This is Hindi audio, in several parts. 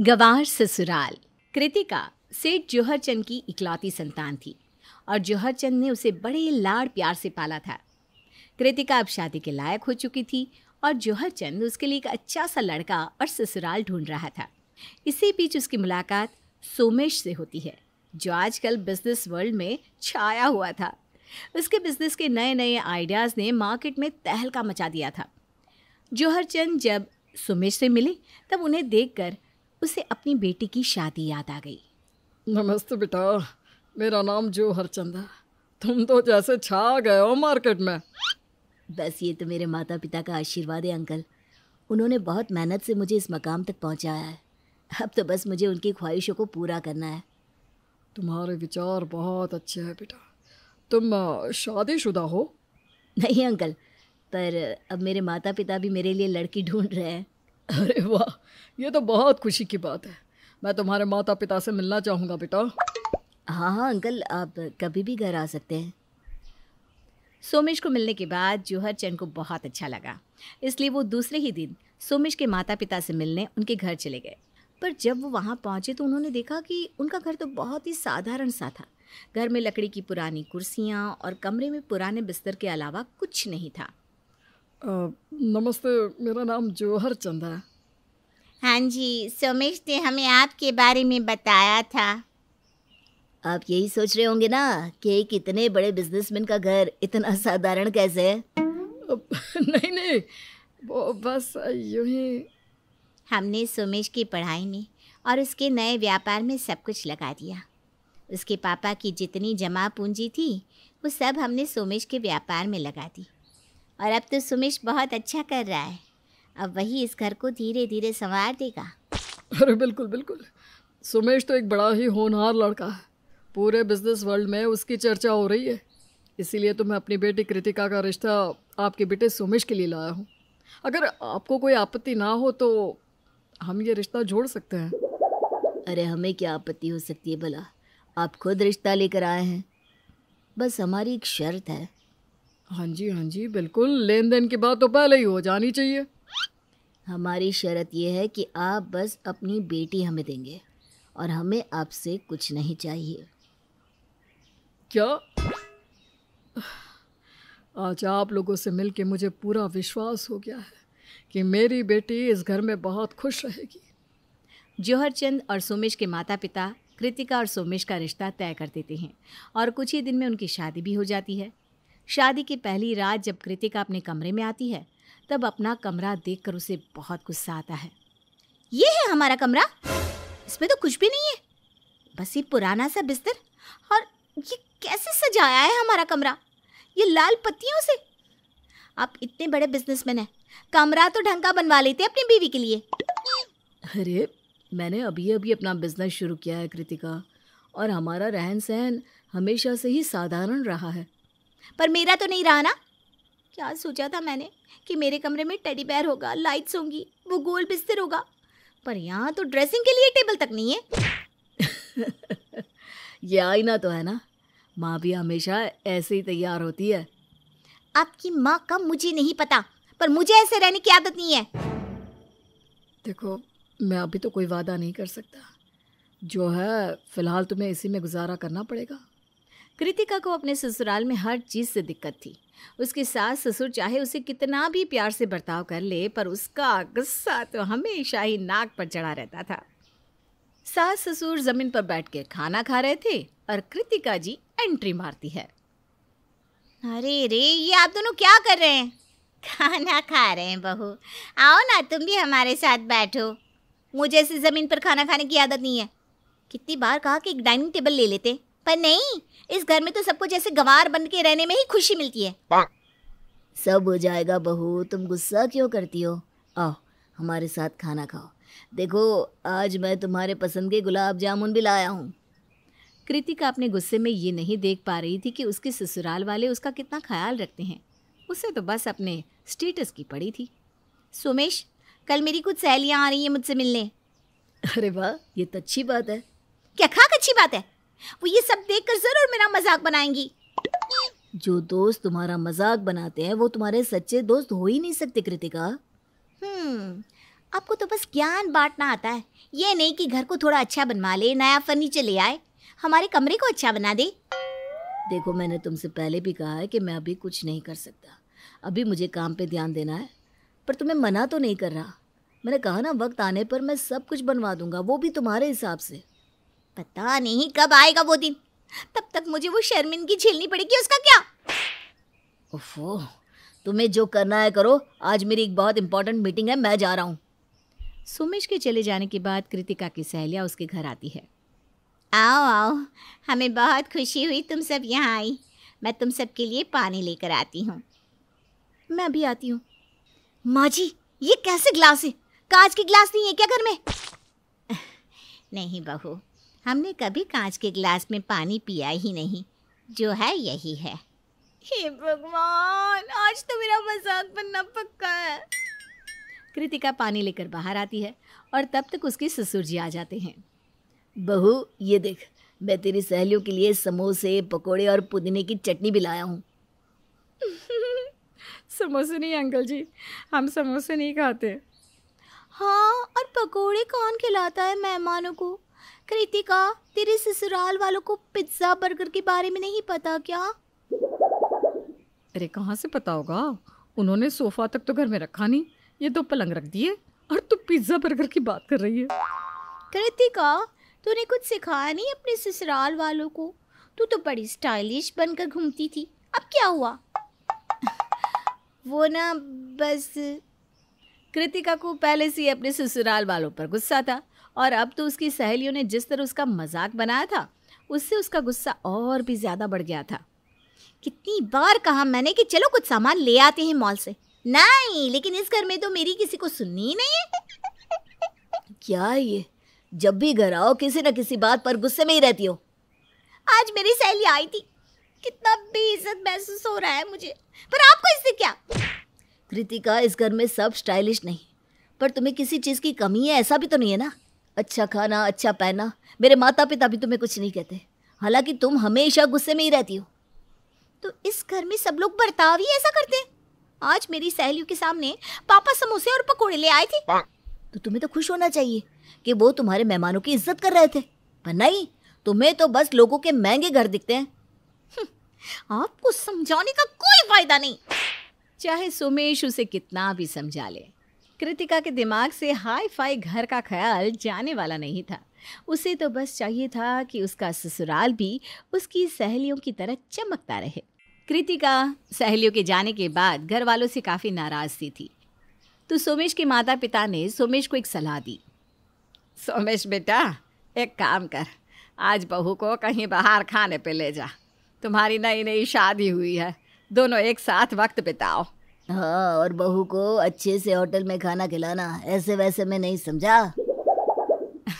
गवार ससुराल कृतिका सेठ जौहरचंद चंद की इकलौती संतान थी और जौहरचंद चंद ने उसे बड़े लाड़ प्यार से पाला था कृतिका अब शादी के लायक हो चुकी थी और जौहरचंद चंद उसके लिए एक अच्छा सा लड़का और ससुराल ढूंढ रहा था इसी बीच उसकी मुलाकात सोमेश से होती है जो आजकल बिजनेस वर्ल्ड में छाया हुआ था उसके बिजनेस के नए नए आइडियाज़ ने मार्केट में तहलका मचा दिया था जौहरचंद चंद जब सुमेश से मिले तब उन्हें देखकर उसे अपनी बेटी की शादी याद आ गई नमस्ते बेटा मेरा नाम जो हरचंद तुम तो जैसे छा गए हो मार्केट में बस ये तो मेरे माता पिता का आशीर्वाद है अंकल उन्होंने बहुत मेहनत से मुझे इस मकाम तक पहुंचाया है अब तो बस मुझे उनकी ख्वाहिशों को पूरा करना है तुम्हारे विचार बहुत अच्छे हैं बेटा तुम शादीशुदा हो नहीं अंकल पर अब मेरे माता पिता भी मेरे लिए लड़की ढूंढ रहे हैं अरे वाह ये तो बहुत खुशी की बात है मैं तुम्हारे माता पिता से मिलना चाहूँगा बेटा हाँ हाँ अंकल आप कभी भी घर आ सकते हैं सोमेश को मिलने के बाद जौहर चंद को बहुत अच्छा लगा इसलिए वो दूसरे ही दिन सोमेश के माता पिता से मिलने उनके घर चले गए पर जब वो वहाँ पहुँचे तो उन्होंने देखा कि उनका घर तो बहुत ही साधारण सा था घर में लकड़ी की पुरानी कुर्सियाँ और कमरे में पुराने बिस्तर के अलावा कुछ नहीं था नमस्ते मेरा नाम जौहर चंदा है हाँ जी सोमेश ने हमें आपके बारे में बताया था आप यही सोच रहे होंगे ना कि एक इतने बड़े बिजनेसमैन का घर इतना साधारण कैसे है नहीं नहीं वो बस यूं ही हमने सोमेश की पढ़ाई में और उसके नए व्यापार में सब कुछ लगा दिया उसके पापा की जितनी जमा पूंजी थी वो सब हमने सोमेश के व्यापार में लगा दी और अब तो सुमेश बहुत अच्छा कर रहा है अब वही इस घर को धीरे धीरे संवार देगा अरे बिल्कुल बिल्कुल सुमेश तो एक बड़ा ही होनहार लड़का है पूरे बिजनेस वर्ल्ड में उसकी चर्चा हो रही है इसीलिए तो मैं अपनी बेटी कृतिका का रिश्ता आपके बेटे सुमेश के लिए लाया हूँ अगर आपको कोई आपत्ति ना हो तो हम ये रिश्ता जोड़ सकते हैं अरे हमें क्या आपत्ति हो सकती है भला आप खुद रिश्ता लेकर आए हैं बस हमारी एक शर्त है हाँ जी हाँ जी बिल्कुल लेन देन की बात तो पहले ही हो जानी चाहिए हमारी शर्त यह है कि आप बस अपनी बेटी हमें देंगे और हमें आपसे कुछ नहीं चाहिए क्या आज आप लोगों से मिलके मुझे पूरा विश्वास हो गया है कि मेरी बेटी इस घर में बहुत खुश रहेगी जौहर चंद और सोमेश के माता पिता कृतिका और सोमेश का रिश्ता तय कर देते हैं और कुछ ही दिन में उनकी शादी भी हो जाती है शादी की पहली रात जब कृतिका अपने कमरे में आती है तब अपना कमरा देखकर उसे बहुत गुस्सा आता है ये है हमारा कमरा इसमें तो कुछ भी नहीं है बस ये पुराना सा बिस्तर और ये कैसे सजाया है हमारा कमरा ये लाल पत्तियों से आप इतने बड़े बिजनेसमैन हैं कमरा तो ढंग का बनवा लेते अपनी बीवी के लिए अरे मैंने अभी अभी अपना बिजनेस शुरू किया है कृतिका और हमारा रहन सहन हमेशा से ही साधारण रहा है पर मेरा तो नहीं रहा ना क्या सोचा था मैंने कि मेरे कमरे में टेडी बैर होगा लाइट्स होंगी वो गोल बिस्तर होगा पर यहाँ तो ड्रेसिंग के लिए टेबल तक नहीं है ये आईना तो है ना माँ भी हमेशा ऐसे ही तैयार होती है आपकी माँ का मुझे नहीं पता पर मुझे ऐसे रहने की आदत नहीं है देखो मैं अभी तो कोई वादा नहीं कर सकता जो है फिलहाल तुम्हें इसी में गुजारा करना पड़ेगा कृतिका को अपने ससुराल में हर चीज़ से दिक्कत थी उसके सास ससुर चाहे उसे कितना भी प्यार से बर्ताव कर ले पर उसका गुस्सा तो हमेशा ही नाक पर चढ़ा रहता था सास ससुर जमीन पर बैठ के खाना खा रहे थे और कृतिका जी एंट्री मारती है अरे रे ये आप दोनों क्या कर रहे हैं खाना खा रहे हैं बहू आओ ना तुम भी हमारे साथ बैठो मुझे ऐसे ज़मीन पर खाना खाने की आदत नहीं है कितनी बार कहा कि एक डाइनिंग टेबल ले लेते पर नहीं इस घर में तो सबको जैसे गंवार बन के रहने में ही खुशी मिलती है सब हो जाएगा बहू तुम गुस्सा क्यों करती हो आओ हमारे साथ खाना खाओ देखो आज मैं तुम्हारे पसंद के गुलाब जामुन भी लाया हूँ कृतिका अपने गुस्से में ये नहीं देख पा रही थी कि उसके ससुराल वाले उसका कितना ख्याल रखते हैं उसे तो बस अपने स्टेटस की पड़ी थी सुमेश कल मेरी कुछ सहेलियाँ आ रही हैं मुझसे मिलने अरे वाह ये तो अच्छी बात है क्या खाक अच्छी बात है वो ये सब देखकर जरूर मेरा मजाक बनाएंगी जो दोस्त तुम्हारा मजाक बनाते हैं वो तुम्हारे सच्चे दोस्त हो ही नहीं सकते कृतिका हम्म आपको तो बस ज्ञान बांटना आता है ये नहीं कि घर को थोड़ा अच्छा बनवा ले नया फर्नीचर ले आए हमारे कमरे को अच्छा बना दे देखो मैंने तुमसे पहले भी कहा है कि मैं अभी कुछ नहीं कर सकता अभी मुझे काम पे ध्यान देना है पर तुम्हें मना तो नहीं कर रहा मैंने कहा ना वक्त आने पर मैं सब कुछ बनवा दूंगा वो भी तुम्हारे हिसाब से पता नहीं कब आएगा वो दिन तब तक मुझे वो शर्मिंदगी झेलनी पड़ेगी उसका क्या ओफो तुम्हें जो करना है करो आज मेरी एक बहुत इंपॉर्टेंट मीटिंग है मैं जा रहा हूँ सुमेश के चले जाने के बाद कृतिका की सहेलियाँ उसके घर आती है आओ आओ हमें बहुत खुशी हुई तुम सब यहाँ आई मैं तुम सब के लिए पानी लेकर आती हूँ मैं अभी आती हूँ माँ जी ये कैसे ग्लास है कांच की ग्लास नहीं है क्या घर में नहीं बहू हमने कभी कांच के गिलास में पानी पिया ही नहीं जो है यही है हे भगवान आज तो मेरा मजाक बनना पक्का है कृतिका पानी लेकर बाहर आती है और तब तक उसके ससुर जी आ जाते हैं बहू ये देख मैं तेरी सहेलियों के लिए समोसे पकोड़े और पुदीने की चटनी भी लाया हूँ समोसे नहीं अंकल जी हम समोसे नहीं खाते हाँ और पकोड़े कौन खिलाता है मेहमानों को कृतिका तेरे ससुराल वालों को पिज्जा बर्गर के बारे में नहीं पता क्या अरे कहाँ से पता होगा उन्होंने सोफा तक तो घर में रखा नहीं ये तो पलंग रख दिए और तू पिज्जा बर्गर की बात कर रही है कृतिका तूने कुछ सिखाया नहीं अपने ससुराल वालों को तू तो बड़ी स्टाइलिश बनकर घूमती थी अब क्या हुआ वो ना बस कृतिका को पहले से ही अपने ससुराल वालों पर गुस्सा था और अब तो उसकी सहेलियों ने जिस तरह उसका मजाक बनाया था उससे उसका गुस्सा और भी ज़्यादा बढ़ गया था कितनी बार कहा मैंने कि चलो कुछ सामान ले आते हैं मॉल से नहीं लेकिन इस घर में तो मेरी किसी को सुननी ही नहीं है क्या ये जब भी घर आओ किसी न किसी बात पर गुस्से में ही रहती हो आज मेरी सहेली आई थी कितना बेइज्जत महसूस हो रहा है मुझे पर आपको इससे क्या कृतिका इस घर में सब स्टाइलिश नहीं पर तुम्हें किसी चीज़ की कमी है ऐसा भी तो नहीं है ना अच्छा खाना अच्छा पहना मेरे माता पिता भी तुम्हें कुछ नहीं कहते हालांकि तुम हमेशा गुस्से में ही रहती हो तो इस घर में सब लोग बर्ताव ही ऐसा करते हैं आज मेरी सहेलियों के सामने पापा समोसे और पकोड़े ले आए थे तो तुम्हें तो खुश होना चाहिए कि वो तुम्हारे मेहमानों की इज्जत कर रहे थे पर नहीं तुम्हें तो बस लोगों के महंगे घर दिखते हैं हम्म, आपको समझाने का कोई फायदा नहीं चाहे सुमेश उसे कितना भी समझा ले कृतिका के दिमाग से हाई फाई घर का ख्याल जाने वाला नहीं था उसे तो बस चाहिए था कि उसका ससुराल भी उसकी सहेलियों की तरह चमकता रहे कृतिका सहेलियों के जाने के बाद घर वालों से काफ़ी नाराज़ सी थी तो सोमेश के माता पिता ने सोमेश को एक सलाह दी सोमेश बेटा एक काम कर आज बहू को कहीं बाहर खाने पे ले जा तुम्हारी नई नई शादी हुई है दोनों एक साथ वक्त बिताओ हाँ और बहू को अच्छे से होटल में खाना खिलाना ऐसे वैसे में नहीं समझा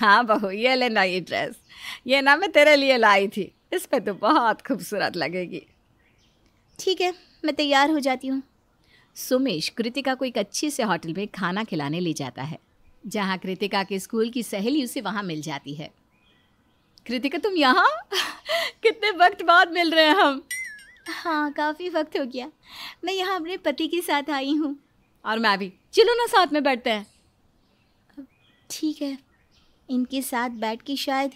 हाँ बहू ये लेना ये ड्रेस ये ना मैं तेरे लिए लाई थी इस पे तो बहुत खूबसूरत लगेगी ठीक है मैं तैयार हो जाती हूँ सुमेश कृतिका को एक अच्छे से होटल में खाना खिलाने ले जाता है जहाँ कृतिका के स्कूल की सहेली उसे वहाँ मिल जाती है कृतिका तुम यहाँ कितने वक्त बाद मिल रहे हैं हम हाँ काफ़ी वक्त हो गया मैं यहाँ अपने पति के साथ आई हूँ और मैं भी चलो ना साथ में बैठते हैं ठीक है इनके साथ बैठ के शायद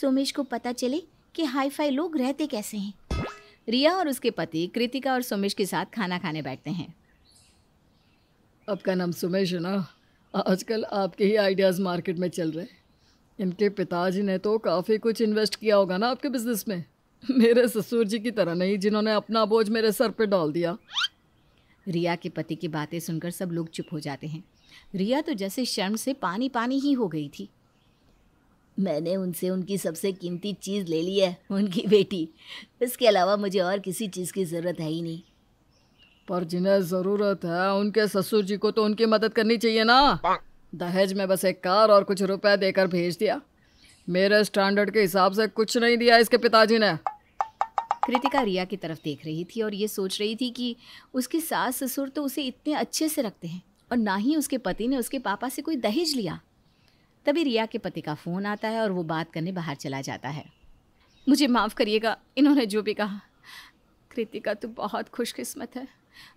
सोमेश को पता चले कि हाई फाई लोग रहते कैसे हैं रिया और उसके पति कृतिका और सोमेश के साथ खाना खाने बैठते हैं आपका नाम सुमेश है ना आजकल आपके ही आइडियाज़ मार्केट में चल रहे हैं इनके पिताजी ने तो काफ़ी कुछ इन्वेस्ट किया होगा ना आपके बिजनेस में मेरे ससुर जी की तरह नहीं जिन्होंने अपना बोझ मेरे सर पे डाल दिया रिया के पति की बातें सुनकर सब लोग चुप हो जाते हैं रिया तो जैसे शर्म से पानी पानी ही हो गई थी मैंने उनसे उनकी सबसे कीमती चीज़ ले ली है उनकी बेटी इसके अलावा मुझे और किसी चीज़ की ज़रूरत है ही नहीं पर जिन्हें ज़रूरत है उनके ससुर जी को तो उनकी मदद करनी चाहिए ना दहेज में बस एक कार और कुछ रुपए देकर भेज दिया मेरे स्टैंडर्ड के हिसाब से कुछ नहीं दिया इसके पिताजी ने कृतिका रिया की तरफ देख रही थी और ये सोच रही थी कि उसकी सास ससुर तो उसे इतने अच्छे से रखते हैं और ना ही उसके पति ने उसके पापा से कोई दहेज लिया तभी रिया के पति का फ़ोन आता है और वो बात करने बाहर चला जाता है मुझे माफ़ करिएगा इन्होंने जो भी कहा कृतिका तो बहुत खुशकिस्मत है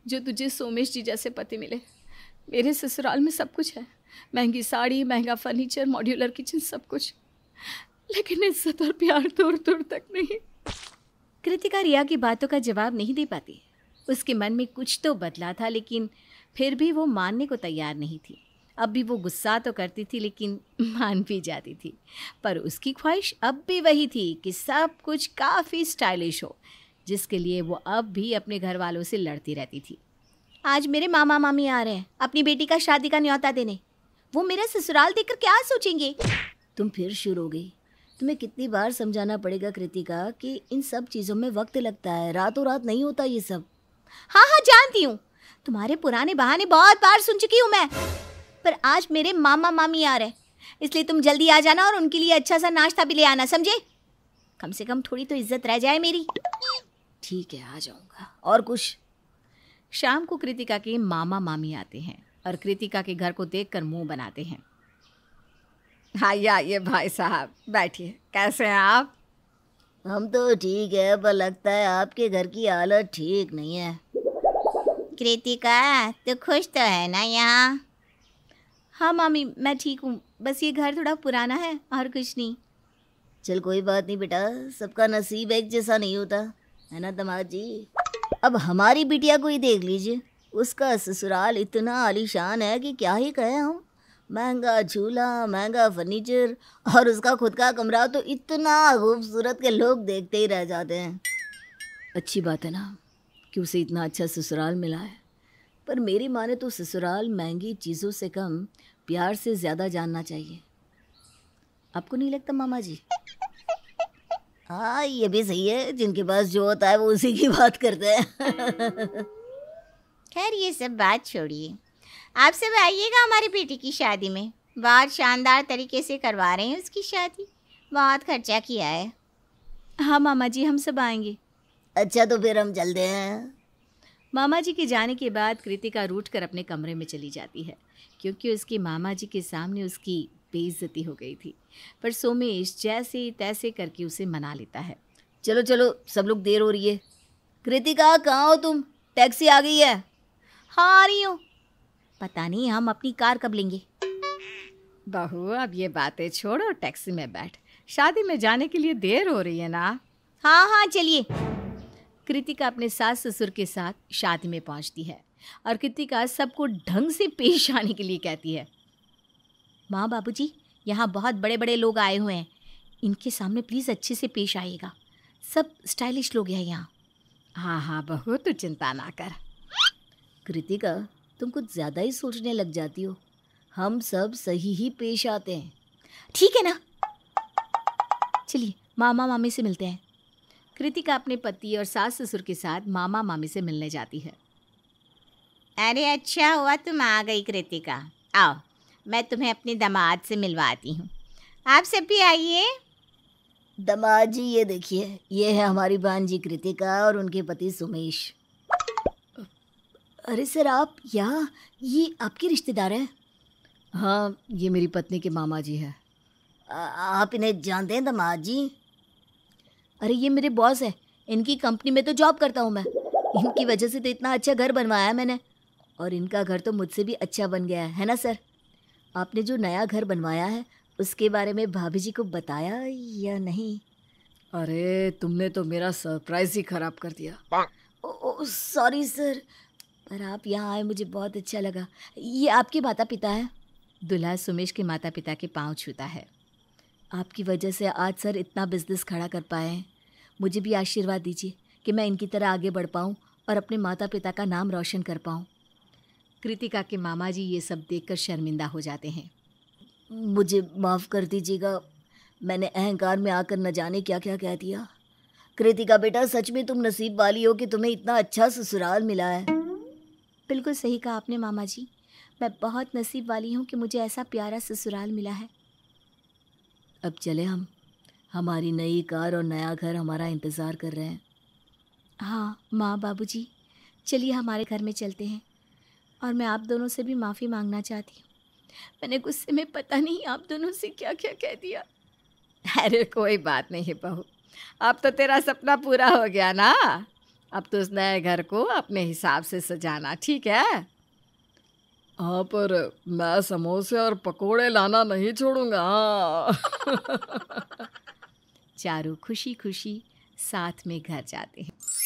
जो तुझे सोमेश जी जैसे पति मिले मेरे ससुराल में सब कुछ है महंगी साड़ी महंगा फर्नीचर मॉड्यूलर किचन सब कुछ लेकिन इज्जत और प्यार दूर दूर तक नहीं कृतिका रिया की बातों का जवाब नहीं दे पाती उसके मन में कुछ तो बदला था लेकिन फिर भी वो मानने को तैयार नहीं थी अब भी वो गुस्सा तो करती थी लेकिन मान भी जाती थी पर उसकी ख्वाहिश अब भी वही थी कि सब कुछ काफ़ी स्टाइलिश हो जिसके लिए वो अब भी अपने घर वालों से लड़ती रहती थी आज मेरे मामा मामी आ रहे हैं अपनी बेटी का शादी का न्योता देने वो मेरा ससुराल देखकर क्या सोचेंगे तुम फिर शुरू हो गई तुम्हें कितनी बार समझाना पड़ेगा कृतिका कि इन सब चीज़ों में वक्त लगता है रातों रात नहीं होता ये सब हाँ हाँ जानती हूँ तुम्हारे पुराने बहाने बहुत बार सुन चुकी हूँ मैं पर आज मेरे मामा मामी आ रहे इसलिए तुम जल्दी आ जाना और उनके लिए अच्छा सा नाश्ता भी ले आना समझे कम से कम थोड़ी तो इज्जत रह जाए मेरी ठीक है आ जाऊंगा और कुछ शाम को कृतिका के मामा मामी आते हैं और कृतिका के घर को देखकर मुंह बनाते हैं आइए हाँ, आइए भाई साहब बैठिए कैसे हैं आप हम तो ठीक है पर लगता है आपके घर की हालत ठीक नहीं है कृतिका तो खुश तो है ना यहाँ हाँ मामी मैं ठीक हूँ बस ये घर थोड़ा पुराना है और कुछ नहीं चल कोई बात नहीं बेटा सबका नसीब एक जैसा नहीं होता है ना दमाद जी अब हमारी बिटिया को ही देख लीजिए उसका ससुराल इतना आलीशान है कि क्या ही कहें हम महंगा झूला महंगा फर्नीचर और उसका खुद का कमरा तो इतना खूबसूरत के लोग देखते ही रह जाते हैं अच्छी बात है ना कि उसे इतना अच्छा ससुराल मिला है पर मेरी माँ ने तो ससुराल महंगी चीज़ों से कम प्यार से ज़्यादा जानना चाहिए आपको नहीं लगता मामा जी हाँ ये भी सही है जिनके पास जो होता है वो उसी की बात करते हैं खैर ये सब बात छोड़िए आप सब आइएगा हमारी बेटी की शादी में बहुत शानदार तरीके से करवा रहे हैं उसकी शादी बहुत खर्चा किया है हाँ मामा जी हम सब आएंगे अच्छा तो फिर हम चलते हैं मामा जी के जाने के बाद कृतिका रूट कर अपने कमरे में चली जाती है क्योंकि उसके मामा जी के सामने उसकी बेइज्जती हो गई थी पर सोमेश जैसे तैसे करके उसे मना लेता है चलो चलो सब लोग देर हो रही है कृतिका कहाँ हो तुम टैक्सी आ गई है हाँ आ रही हूँ पता नहीं हम अपनी कार कब लेंगे बहू अब ये बातें छोड़ो टैक्सी में बैठ शादी में जाने के लिए देर हो रही है ना हाँ हाँ चलिए कृतिका अपने सास ससुर के साथ शादी में पहुंचती है और कृतिका सबको ढंग से पेश आने के लिए कहती है माँ बाबूजी यहाँ बहुत बड़े बड़े लोग आए हुए हैं इनके सामने प्लीज़ अच्छे से पेश आइएगा सब स्टाइलिश लोग हैं यहाँ हाँ हाँ बहू तू चिंता ना कर कृतिका तुम कुछ ज़्यादा ही सोचने लग जाती हो हम सब सही ही पेश आते हैं ठीक है ना चलिए मामा मामी से मिलते हैं कृतिका अपने पति और सास ससुर के साथ मामा मामी से मिलने जाती है अरे अच्छा हुआ तुम आ गई कृतिका आओ मैं तुम्हें अपने दामाद से मिलवाती हूँ आप सब भी आइए दमाद जी ये देखिए ये है हमारी भांजी कृतिका और उनके पति सुमेश अरे सर आप यहाँ ये आपके रिश्तेदार हैं हाँ ये मेरी पत्नी के मामा जी हैं आप इन्हें जानते हैं दामाद जी अरे ये मेरे बॉस हैं इनकी कंपनी में तो जॉब करता हूँ मैं इनकी वजह से तो इतना अच्छा घर बनवाया मैंने और इनका घर तो मुझसे भी अच्छा बन गया है है ना सर आपने जो नया घर बनवाया है उसके बारे में भाभी जी को बताया या नहीं अरे तुमने तो मेरा सरप्राइज़ ही ख़राब कर दिया सॉरी सर और आप यहाँ आए मुझे बहुत अच्छा लगा ये आपके माता पिता है दुल्हा सुमेश के माता पिता के पाँव छूता है आपकी वजह से आज सर इतना बिजनेस खड़ा कर पाए हैं मुझे भी आशीर्वाद दीजिए कि मैं इनकी तरह आगे बढ़ पाऊँ और अपने माता पिता का नाम रोशन कर पाऊँ कृतिका के मामा जी ये सब देख शर्मिंदा हो जाते हैं मुझे माफ़ कर दीजिएगा मैंने अहंकार में आकर न जाने क्या क्या कह दिया कृतिका बेटा सच में तुम नसीब वाली हो कि तुम्हें इतना अच्छा ससुराल मिला है बिल्कुल सही कहा आपने मामा जी मैं बहुत नसीब वाली हूँ कि मुझे ऐसा प्यारा ससुराल मिला है अब चले हम हमारी नई कार और नया घर हमारा इंतज़ार कर रहे हैं हाँ माँ बाबूजी चलिए हमारे घर में चलते हैं और मैं आप दोनों से भी माफ़ी मांगना चाहती हूँ मैंने गुस्से में पता नहीं आप दोनों से क्या क्या कह दिया अरे कोई बात नहीं बहू अब तो तेरा सपना पूरा हो गया ना अब तो उस नए घर को अपने हिसाब से सजाना ठीक है हाँ पर मैं समोसे और पकोड़े लाना नहीं छोड़ूंगा हाँ चारों खुशी खुशी साथ में घर जाते हैं